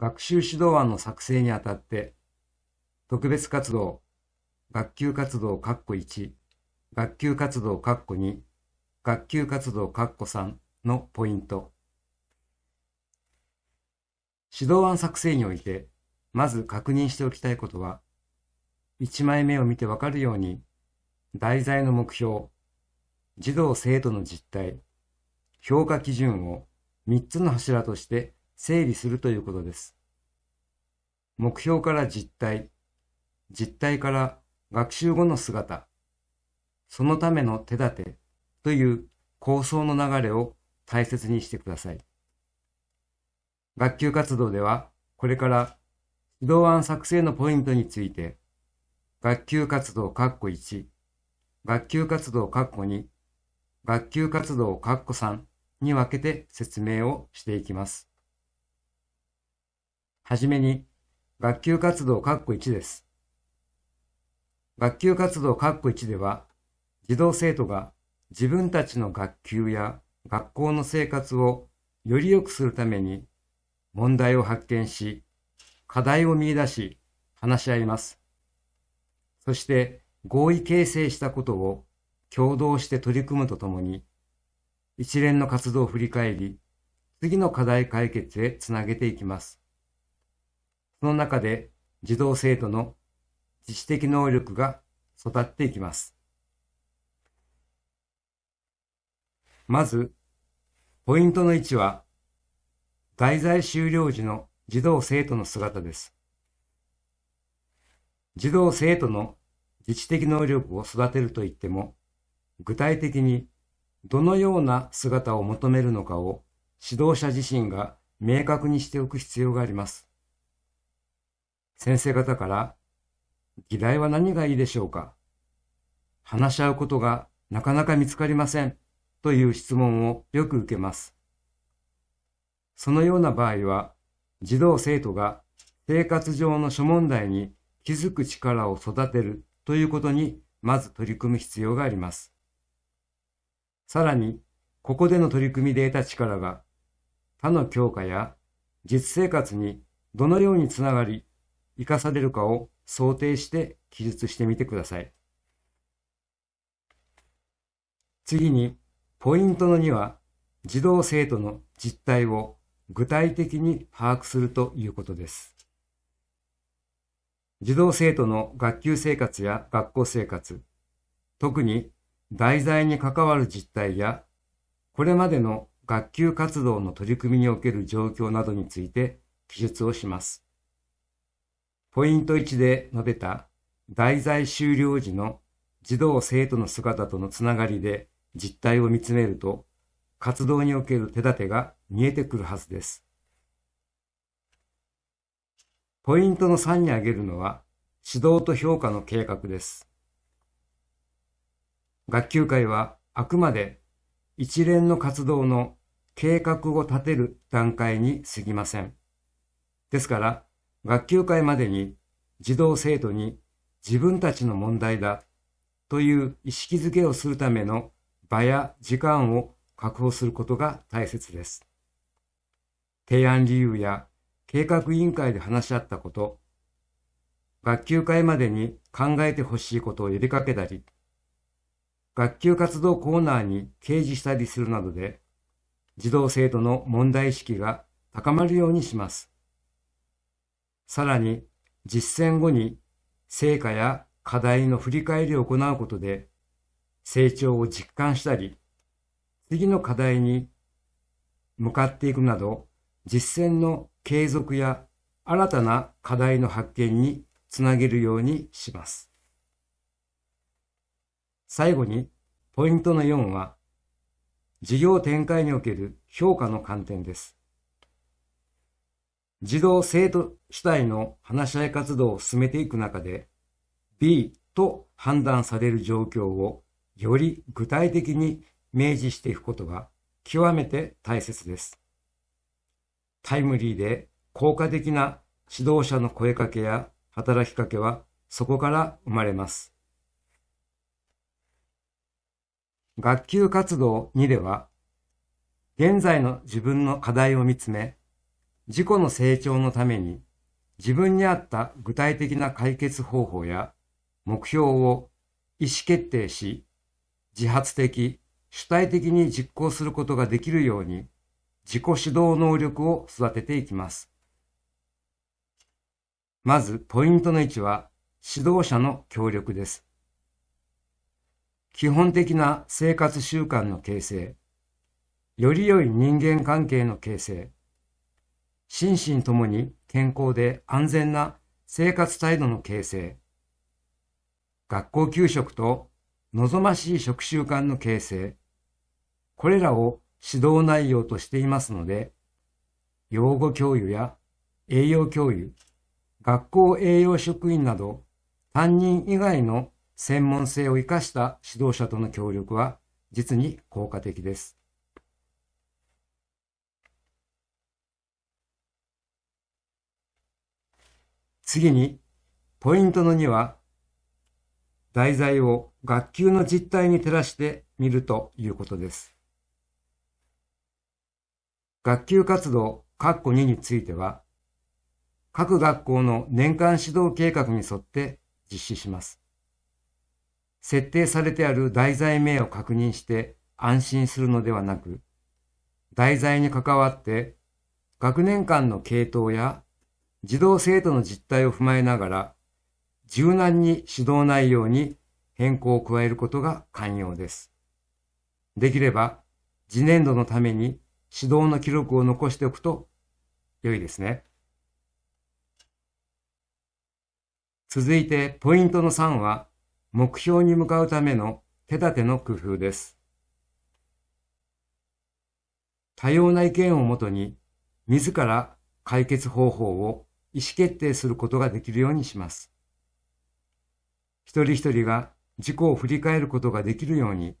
学習指導案の作成にあたって、特別活動、学級活動括弧1、学級活動括弧2、学級活動括弧3のポイント。指導案作成において、まず確認しておきたいことは、1枚目を見てわかるように、題材の目標、児童生徒の実態、評価基準を3つの柱として整理するということです。目標から実態、実態から学習後の姿、そのための手立てという構想の流れを大切にしてください。学級活動ではこれから指導案作成のポイントについて学級活動括弧1、学級活動括弧2、学級活動括弧3に分けて説明をしていきます。はじめに、学級活動括弧1です。学級活動括弧1では、児童生徒が自分たちの学級や学校の生活をより良くするために、問題を発見し、課題を見出し、話し合います。そして合意形成したことを共同して取り組むとともに、一連の活動を振り返り、次の課題解決へつなげていきます。その中で児童生徒の自主的能力が育っていきます。まず、ポイントの1は、外在終了時の児童生徒の姿です。児童生徒の自治的能力を育てるといっても、具体的にどのような姿を求めるのかを指導者自身が明確にしておく必要があります。先生方から、議題は何がいいでしょうか話し合うことがなかなか見つかりませんという質問をよく受けます。そのような場合は、児童生徒が生活上の諸問題に気づく力を育てるということにまず取り組む必要があります。さらに、ここでの取り組みで得た力が他の教科や実生活にどのようにつながり生かされるかを想定して記述してみてください。次に、ポイントの2は、児童生徒の実態を具体的に把握するということです。児童生徒の学級生活や学校生活、特に題材に関わる実態や、これまでの学級活動の取り組みにおける状況などについて記述をします。ポイント1で述べた題材終了時の児童生徒の姿とのつながりで実態を見つめると活動における手立てが見えてくるはずです。ポイントの3に挙げるのは指導と評価の計画です。学級会はあくまで一連の活動の計画を立てる段階に過ぎません。ですから、学級会までに児童生徒に自分たちの問題だという意識づけをするための場や時間を確保することが大切です。提案理由や計画委員会で話し合ったこと、学級会までに考えてほしいことを呼びかけたり、学級活動コーナーに掲示したりするなどで、児童生徒の問題意識が高まるようにします。さらに実践後に成果や課題の振り返りを行うことで成長を実感したり、次の課題に向かっていくなど、実践の継続や新たな課題の発見につなげるようにします。最後に、ポイントの4は、事業展開における評価の観点です。児童生徒主体の話し合い活動を進めていく中で、B と判断される状況をより具体的に明示していくことが極めて大切です。タイムリーで効果的な指導者の声かけや働きかけはそこから生まれます。学級活動2では、現在の自分の課題を見つめ、自己の成長のために自分に合った具体的な解決方法や目標を意思決定し、自発的、主体的に実行することができるように自己指導能力を育てていきます。まず、ポイントの1は、指導者の協力です。基本的な生活習慣の形成、より良い人間関係の形成、心身ともに健康で安全な生活態度の形成、学校給食と望ましい食習慣の形成、これらを指導内容としていますので、養護教諭や栄養教諭、学校栄養職員など、担任以外の専門性を生かした指導者との協力は実に効果的です。次に、ポイントの2は、題材を学級の実態に照らしてみるということです。学級活動括弧2については、各学校の年間指導計画に沿って実施します。設定されてある題材名を確認して安心するのではなく、題材に関わって学年間の系統や児童生徒の実態を踏まえながら、柔軟に指導内容に変更を加えることが肝要です。できれば、次年度のために指導の記録を残しておくと良いですね。続いて、ポイントの3は、目標に向かうための手立ての工夫です。多様な意見をもとに、自ら解決方法を意思決定することができるようにします。一人一人が自己を振り返ることができるように、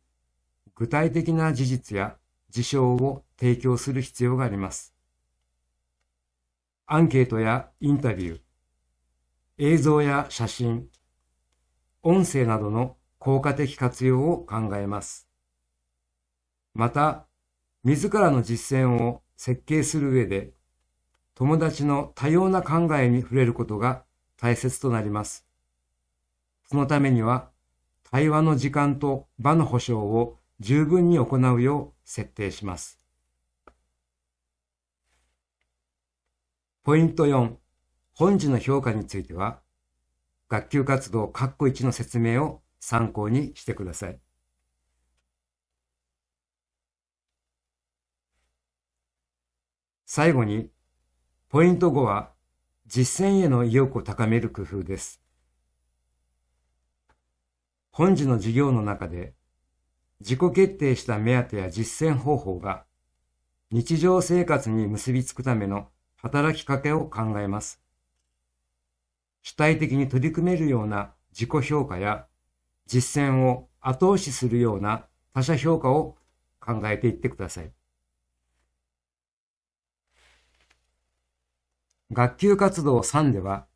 具体的な事実や事象を提供する必要があります。アンケートやインタビュー、映像や写真、音声などの効果的活用を考えます。また、自らの実践を設計する上で友達の多様な考えに触れることが大切となります。そのためには、対話の時間と場の保障を十分に行うよう設定します。ポイント4、本時の評価については、学級活動括弧1の説明を参考にしてください。最後に、ポイント5は、実践への意欲を高める工夫です。本時の授業の中で、自己決定した目当てや実践方法が、日常生活に結びつくための働きかけを考えます。主体的に取り組めるような自己評価や、実践を後押しするような他者評価を考えていってください。学級活動3では、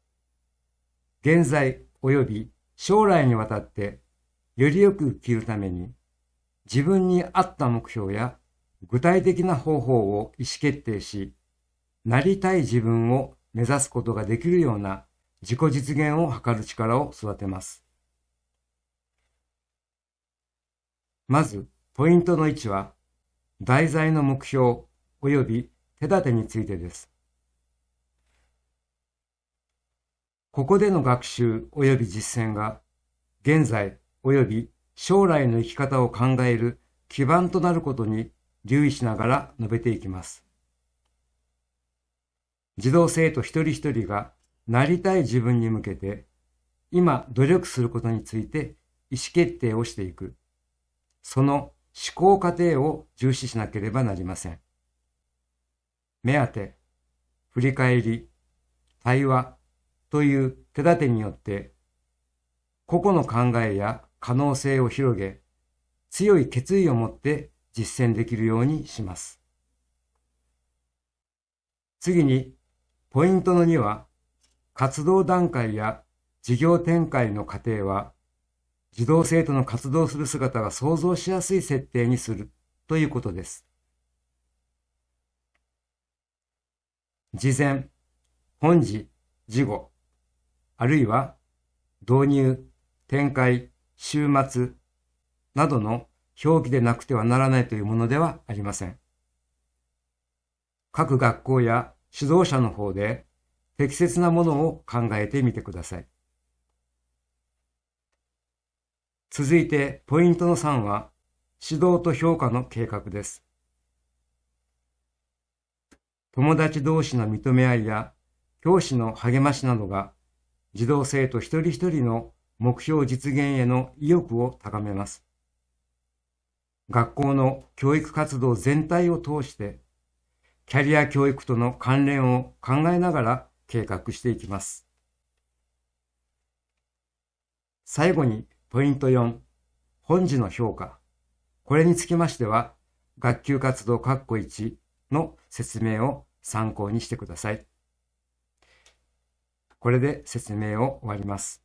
現在及び将来にわたってよりよく生きるために、自分に合った目標や具体的な方法を意思決定し、なりたい自分を目指すことができるような自己実現を図る力を育てます。まず、ポイントの1は、題材の目標及び手立てについてです。ここでの学習及び実践が、現在及び将来の生き方を考える基盤となることに留意しながら述べていきます。児童生徒一人一人がなりたい自分に向けて、今努力することについて意思決定をしていく。その思考過程を重視しなければなりません。目当て、振り返り、対話、という手立てによって個々の考えや可能性を広げ強い決意を持って実践できるようにします。次にポイントの2は活動段階や事業展開の過程は児童生徒の活動する姿が想像しやすい設定にするということです。事前、本時、事後、あるいは導入、展開、終末などの表記でなくてはならないというものではありません。各学校や指導者の方で適切なものを考えてみてください。続いてポイントの3は指導と評価の計画です。友達同士の認め合いや教師の励ましなどが児童生徒一人一人の目標実現への意欲を高めます。学校の教育活動全体を通して、キャリア教育との関連を考えながら計画していきます。最後にポイント4、本時の評価。これにつきましては、学級活動括弧1の説明を参考にしてください。これで説明を終わります。